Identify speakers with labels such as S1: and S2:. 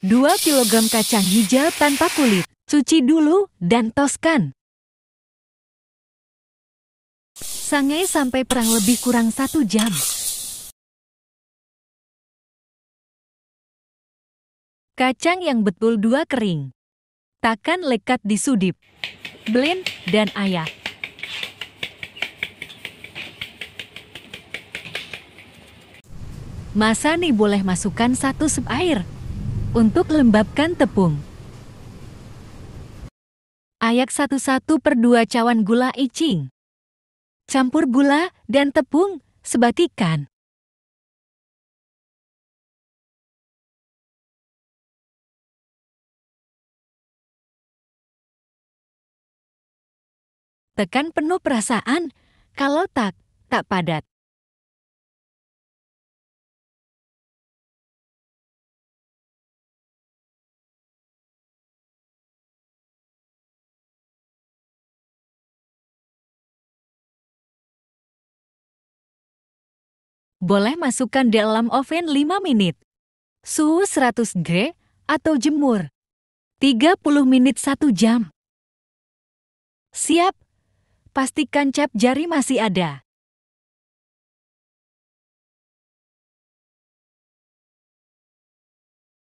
S1: 2 kg kacang hijau tanpa kulit. Cuci dulu dan toskan.
S2: Sangai sampai perang lebih kurang satu jam. Kacang yang betul dua kering. Takan lekat di sudip. Blend
S3: dan ayak. Masa boleh masukkan satu sub air untuk lembabkan tepung. Ayak 1 satu
S2: per 2 cawan gula icing. Campur gula dan tepung sebatikan. Tekan penuh perasaan, kalau tak, tak padat. boleh masukkan dalam oven 5 menit. Suhu 100 G
S1: atau jemur. 30 menit 1 jam.
S2: Siap! Pastikan cap jari masih ada.